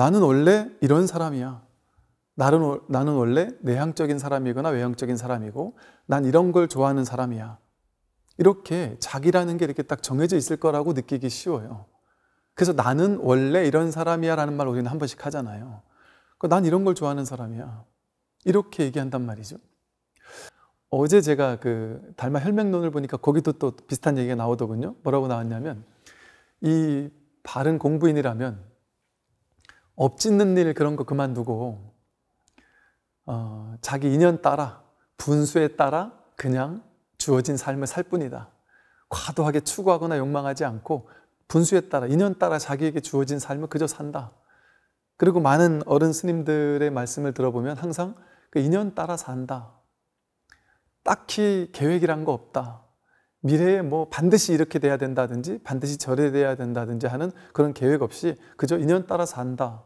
나는 원래 이런 사람이야. 나는, 나는 원래 내향적인 사람이거나 외향적인 사람이고 난 이런 걸 좋아하는 사람이야. 이렇게 자기라는 게 이렇게 딱 정해져 있을 거라고 느끼기 쉬워요. 그래서 나는 원래 이런 사람이야 라는 말 우리는 한 번씩 하잖아요. 그러니까 난 이런 걸 좋아하는 사람이야. 이렇게 얘기한단 말이죠. 어제 제가 그 달마 혈맥론을 보니까 거기도 또 비슷한 얘기가 나오더군요. 뭐라고 나왔냐면 이 바른 공부인이라면 엎짓는 일 그런 거 그만두고 어, 자기 인연 따라 분수에 따라 그냥 주어진 삶을 살 뿐이다. 과도하게 추구하거나 욕망하지 않고 분수에 따라 인연 따라 자기에게 주어진 삶을 그저 산다. 그리고 많은 어른 스님들의 말씀을 들어보면 항상 그 인연 따라 산다. 딱히 계획이란 거 없다. 미래에 뭐 반드시 이렇게 돼야 된다든지 반드시 저래 돼야 된다든지 하는 그런 계획 없이 그저 인연 따라 산다.